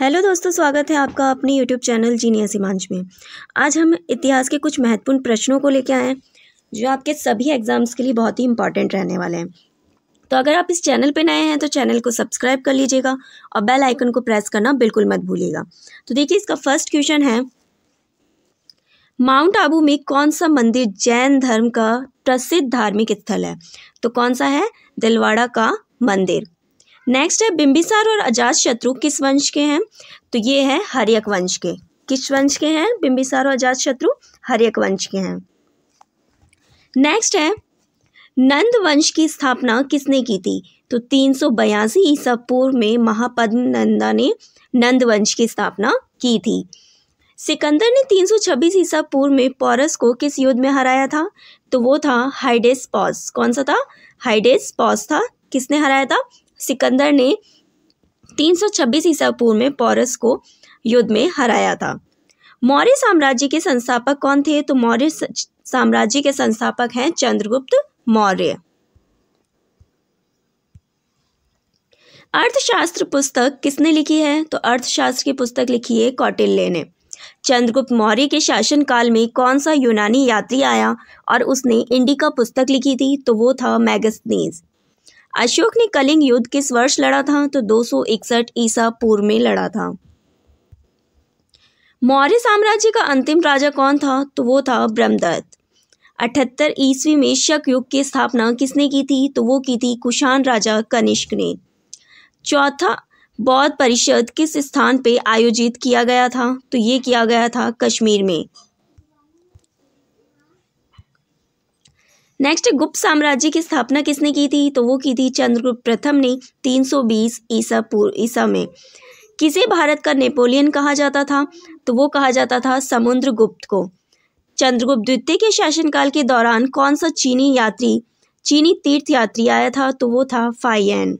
hello दोस्तों स्वागत है आपका अपने यूट्यूब चैनल जीनिया सीमांच में आज हम इतिहास के कुछ महत्वपूर्ण प्रश्नों को लेकर आए हैं जो आपके सभी एग्ज़ाम्स के लिए बहुत ही इंपॉर्टेंट रहने वाले हैं तो अगर आप इस चैनल पर नए हैं तो चैनल को सब्सक्राइब कर लीजिएगा और बेल आइकन को प्रेस करना बिल्कुल मत भूलिएगा तो देखिए इसका फर्स्ट क्वेश्चन है माउंट आबू में कौन सा मंदिर जैन धर्म का प्रसिद्ध धार्मिक स्थल है तो कौन सा है दिलवाड़ा का मंदिर नेक्स्ट है बिम्बिसार और अजात शत्रु किस वंश के हैं तो ये है हरियक वंश के किस वंश के हैं बिम्बिसार और अजात शत्रु हरियक वंश के हैं नेक्स्ट है नंद वंश की स्थापना किसने की थी तो तीन सौ बयासी ईसा पूर्व में महापद्म नंदा ने नंद वंश की स्थापना की थी सिकंदर ने तीन छब्बीस ईसा पूर्व में पौरस को किस युद्ध में हराया था तो वो था हाइडेस पॉस कौन सा था हाइडेस पॉस था किसने हराया था सिकंदर ने 326 ईसा पूर्व में पौरस को युद्ध में हराया था मौर्य साम्राज्य के संस्थापक कौन थे तो मौर्य साम्राज्य के संस्थापक हैं चंद्रगुप्त मौर्य अर्थशास्त्र पुस्तक किसने लिखी है तो अर्थशास्त्र की पुस्तक लिखी है कौटिल्य ने चंद्रगुप्त मौर्य के शासनकाल में कौन सा यूनानी यात्री आया और उसने इंडिका पुस्तक लिखी थी तो वो था मैगस्नीज अशोक ने कलिंग युद्ध किस वर्ष लड़ा था तो दो ईसा पूर्व में लड़ा था मौर्य साम्राज्य का अंतिम राजा कौन था तो वो था ब्रह्मदत्त अठहत्तर ईस्वी में शक युग की स्थापना किसने की थी तो वो की थी कुशान राजा कनिष्क ने चौथा बौद्ध परिषद किस स्थान पे आयोजित किया गया था तो ये किया गया था कश्मीर में नेक्स्ट गुप्त साम्राज्य की स्थापना किसने की थी तो वो की थी चंद्रगुप्त प्रथम ने 320 ईसा पूर्व ईसा में किसे भारत का नेपोलियन कहा जाता था तो वो कहा जाता था समुद्रगुप्त को चंद्रगुप्त द्वितीय के शासनकाल के दौरान कौन सा चीनी यात्री चीनी तीर्थ यात्री आया था तो वो था फाइन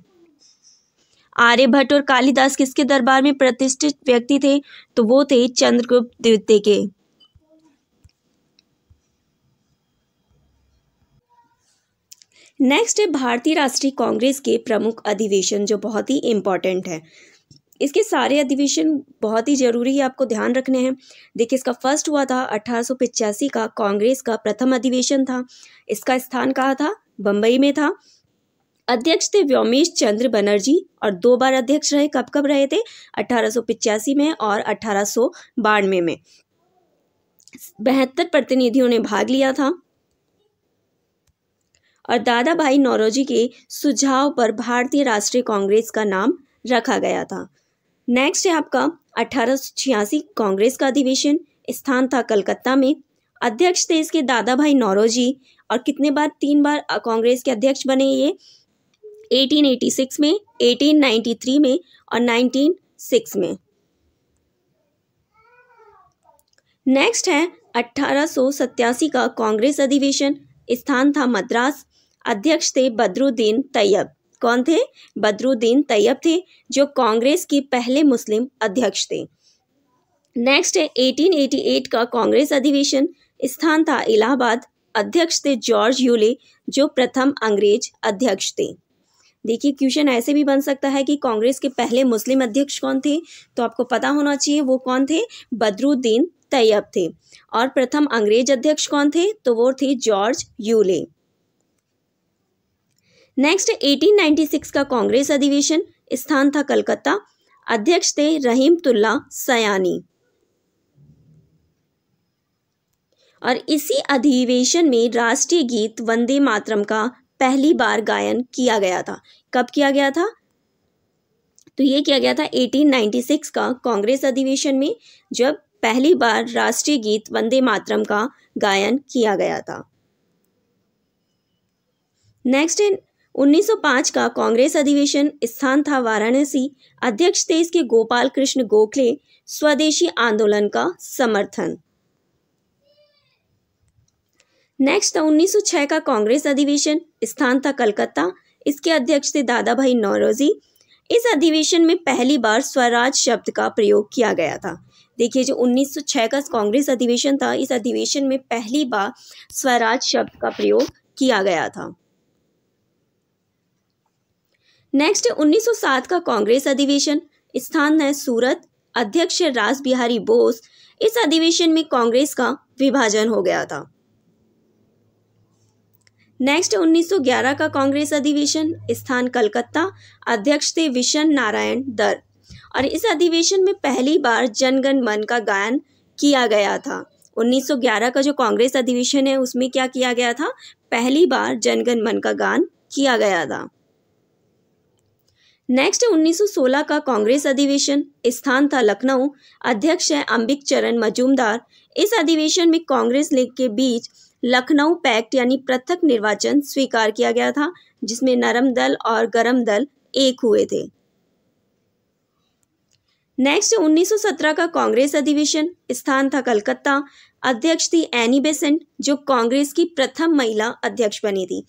आर्यभट्ट और कालिदास किसके दरबार में प्रतिष्ठित व्यक्ति थे तो वो थे चंद्रगुप्त द्वितीय के नेक्स्ट है भारतीय राष्ट्रीय कांग्रेस के प्रमुख अधिवेशन जो बहुत ही इम्पॉर्टेंट है इसके सारे अधिवेशन बहुत ही ज़रूरी है आपको ध्यान रखने हैं देखिए इसका फर्स्ट हुआ था अठारह का कांग्रेस का प्रथम अधिवेशन था इसका स्थान कहाँ था बम्बई में था अध्यक्ष थे व्योमेश चंद्र बनर्जी और दो बार अध्यक्ष रहे कब कब रहे थे अठारह में और अठारह में में बहत्तर प्रतिनिधियों ने भाग लिया था और दादा भाई नौरोजी के सुझाव पर भारतीय राष्ट्रीय कांग्रेस का नाम रखा गया था नेक्स्ट है आपका अठारह कांग्रेस का अधिवेशन स्थान था कलकत्ता में अध्यक्ष थे इसके दादा भाई नौरोजी और कितने बार तीन बार कांग्रेस के अध्यक्ष बने ये 1886 में 1893 में और 196 में नेक्स्ट है अठारह का कांग्रेस अधिवेशन स्थान था मद्रास अध्यक्ष थे बदरुद्दीन तैयब कौन थे बदरुद्दीन तैयब थे जो कांग्रेस की पहले मुस्लिम अध्यक्ष थे नेक्स्ट है 1888 का कांग्रेस अधिवेशन स्थान था इलाहाबाद अध्यक्ष थे जॉर्ज यूले जो प्रथम अंग्रेज अध्यक्ष थे देखिए क्वेश्चन ऐसे भी बन सकता है कि कांग्रेस के पहले मुस्लिम अध्यक्ष कौन थे तो आपको पता होना चाहिए वो कौन थे बदरुद्दीन तैयब थे और प्रथम अंग्रेज अध्यक्ष कौन थे तो वो थे जॉर्ज यूले नेक्स्ट 1896 का कांग्रेस अधिवेशन स्थान था कलकत्ता अध्यक्ष थे रहीम तुल्ला सयानी और इसी अधिवेशन में राष्ट्रीय गीत वंदे मातरम का पहली बार गायन किया गया था कब किया गया था तो ये किया गया था 1896 का कांग्रेस अधिवेशन में जब पहली बार राष्ट्रीय गीत वंदे मातरम का गायन किया गया था नेक्स्ट 1905 का कांग्रेस अधिवेशन स्थान था वाराणसी अध्यक्ष थे इसके गोपाल कृष्ण गोखले स्वदेशी आंदोलन का समर्थन नेक्स्ट था 1906 का कांग्रेस अधिवेशन स्थान था कलकत्ता इसके अध्यक्ष थे दादा भाई नौरोजी इस अधिवेशन में पहली बार स्वराज शब्द का प्रयोग किया गया था देखिए जो 1906 का कांग्रेस अधिवेशन था इस अधिवेशन में पहली बार स्वराज शब्द का प्रयोग किया गया था नेक्स्ट 1907 का कांग्रेस अधिवेशन स्थान है सूरत अध्यक्ष राज बिहारी बोस इस अधिवेशन में कांग्रेस का विभाजन हो गया था नेक्स्ट 1911 का कांग्रेस अधिवेशन स्थान कलकत्ता अध्यक्ष थे विशन नारायण दर और इस अधिवेशन में पहली बार जनगण मन का गायन किया गया था 1911 का जो कांग्रेस अधिवेशन है उसमें क्या किया गया था पहली बार जनगण मन का गान किया गया था नेक्स्ट है 1916 का कांग्रेस अधिवेशन स्थान था लखनऊ अध्यक्ष है अंबिक चरण मजूमदार इस अधिवेशन में कांग्रेस लीग के बीच लखनऊ पैक्ट यानी पृथक निर्वाचन स्वीकार किया गया था जिसमें नरम दल और गरम दल एक हुए थे नेक्स्ट 1917 का कांग्रेस अधिवेशन स्थान था कलकत्ता अध्यक्ष थी एनी बेसेंट जो कांग्रेस की प्रथम महिला अध्यक्ष बनी थी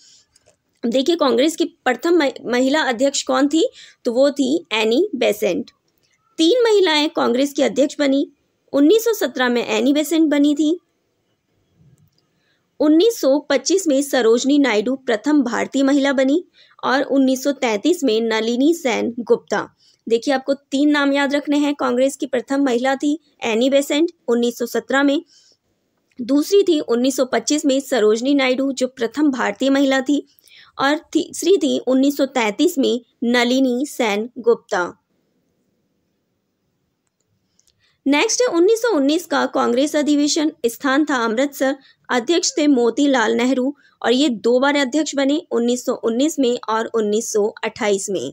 देखिए कांग्रेस की प्रथम महिला अध्यक्ष कौन थी तो वो थी एनी बेसेंट तीन महिलाएं कांग्रेस की अध्यक्ष बनी 1917 में एनी बेसेंट बनी थी 1925 में सरोजनी नायडू प्रथम भारतीय महिला बनी और 1933 में नलिनी सेन गुप्ता देखिए आपको तीन नाम याद रखने हैं कांग्रेस की प्रथम महिला थी एनी बेसेंट 1917 में दूसरी थी 1925 में सरोजनी नायडू जो प्रथम भारतीय महिला थी और तीसरी थी 1933 में नलिनी सेन गुप्ता नेक्स्ट है 1919 का कांग्रेस अधिवेशन स्थान था अमृतसर अध्यक्ष थे मोतीलाल नेहरू और ये दो बार अध्यक्ष बने 1919 में और 1928 में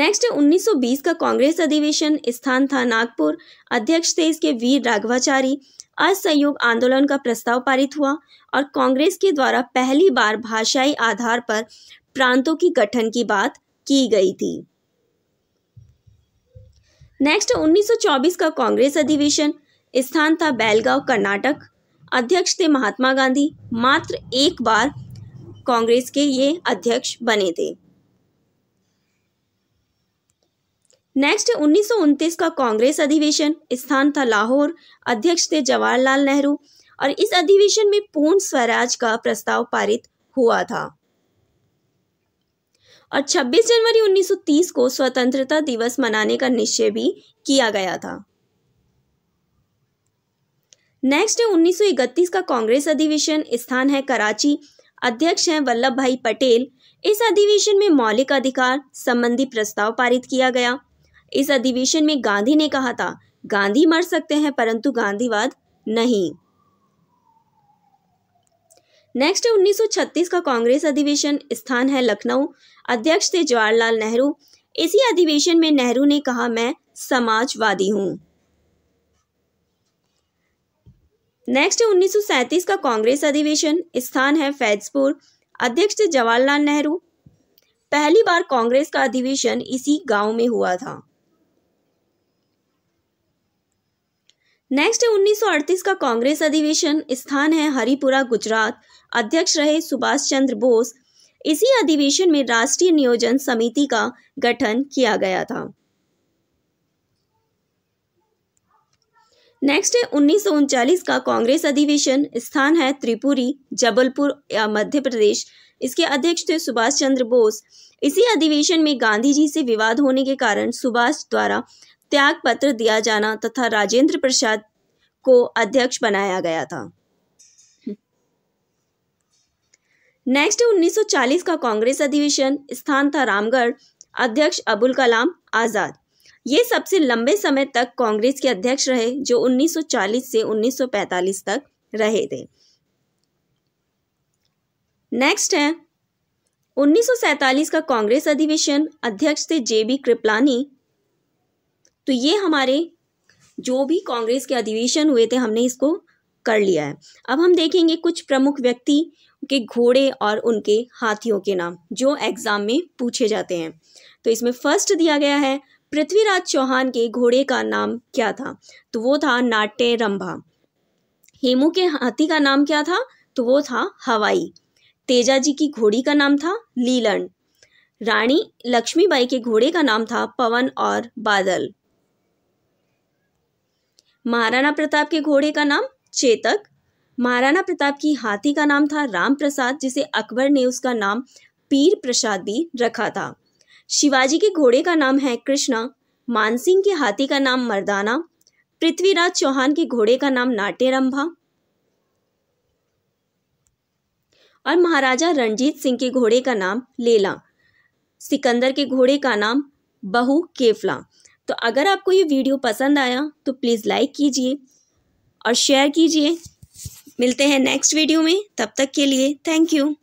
नेक्स्ट है 1920 का कांग्रेस अधिवेशन स्थान था नागपुर अध्यक्ष थे इसके वीर राघवाचारी असहयोग आंदोलन का प्रस्ताव पारित हुआ और कांग्रेस के द्वारा पहली बार भाषाई आधार पर प्रांतों की गठन की बात की गई थी नेक्स्ट 1924 का कांग्रेस अधिवेशन स्थान था बेलगांव कर्नाटक अध्यक्ष थे महात्मा गांधी मात्र एक बार कांग्रेस के ये अध्यक्ष बने थे नेक्स्ट उन्नीस का कांग्रेस अधिवेशन स्थान था लाहौर अध्यक्ष थे जवाहरलाल नेहरू और इस अधिवेशन में पूर्ण स्वराज का प्रस्ताव पारित हुआ था और 26 जनवरी 1930 को स्वतंत्रता दिवस मनाने का निश्चय भी किया गया था नेक्स्ट है 1931 का कांग्रेस अधिवेशन स्थान है कराची अध्यक्ष हैं वल्लभ भाई पटेल इस अधिवेशन में मौलिक अधिकार संबंधी प्रस्ताव पारित किया गया इस अधिवेशन में गांधी ने कहा था गांधी मर सकते हैं परंतु गांधीवाद नहीं नेक्स्ट है उन्नीस का कांग्रेस अधिवेशन स्थान है लखनऊ अध्यक्ष थे जवाहरलाल नेहरू इसी अधिवेशन में नेहरू ने कहा मैं समाजवादी हूं नेक्स्ट है 1937 का कांग्रेस अधिवेशन स्थान है फैजपुर अध्यक्ष थे जवाहरलाल नेहरू पहली बार कांग्रेस का अधिवेशन इसी गांव में हुआ था नेक्स्ट है 1938 का कांग्रेस अधिवेशन स्थान है हरिपुरा गुजरात अध्यक्ष रहे सुभाष चंद्र बोस इसी अधिवेशन में राष्ट्रीय नियोजन समिति का गठन किया गया था नेक्स्ट है उन्नीस का कांग्रेस अधिवेशन स्थान है त्रिपुरी जबलपुर या मध्य प्रदेश इसके अध्यक्ष थे सुभाष चंद्र बोस इसी अधिवेशन में गांधी जी से विवाद होने के कारण सुभाष द्वारा त्याग पत्र दिया जाना तथा राजेंद्र प्रसाद को अध्यक्ष बनाया गया था नेक्स्ट 1940 का कांग्रेस अधिवेशन स्थान था रामगढ़ अध्यक्ष अबुल कलाम आज़ाद ये सबसे लंबे समय तक कांग्रेस के अध्यक्ष रहे जो 1940 से 1945 तक रहे थे नेक्स्ट है 1947 का कांग्रेस अधिवेशन अध्यक्ष थे जे बी कृपलानी तो ये हमारे जो भी कांग्रेस के अधिवेशन हुए थे हमने इसको कर लिया है अब हम देखेंगे कुछ प्रमुख व्यक्ति के घोड़े और उनके हाथियों के नाम जो एग्ज़ाम में पूछे जाते हैं तो इसमें फर्स्ट दिया गया है पृथ्वीराज चौहान के घोड़े का नाम क्या था तो वो था नाट्य रंभा हेमू के हाथी का नाम क्या था तो वो था हवाई तेजा जी की घोड़ी का नाम था लीलन रानी लक्ष्मीबाई के घोड़े का नाम था पवन और बादल महाराणा प्रताप के घोड़े का नाम चेतक महाराणा प्रताप की हाथी का नाम था राम प्रसाद जिसे अकबर ने उसका नाम पीर प्रसाद भी रखा था शिवाजी के घोड़े का नाम है कृष्णा मानसिंह के हाथी का नाम मर्दाना पृथ्वीराज चौहान के घोड़े का नाम नाट्यरंभा और महाराजा रणजीत सिंह के घोड़े का नाम लेला सिकंदर के घोड़े का नाम बहु केफला तो अगर आपको ये वीडियो पसंद आया तो प्लीज़ लाइक कीजिए और शेयर कीजिए मिलते हैं नेक्स्ट वीडियो में तब तक के लिए थैंक यू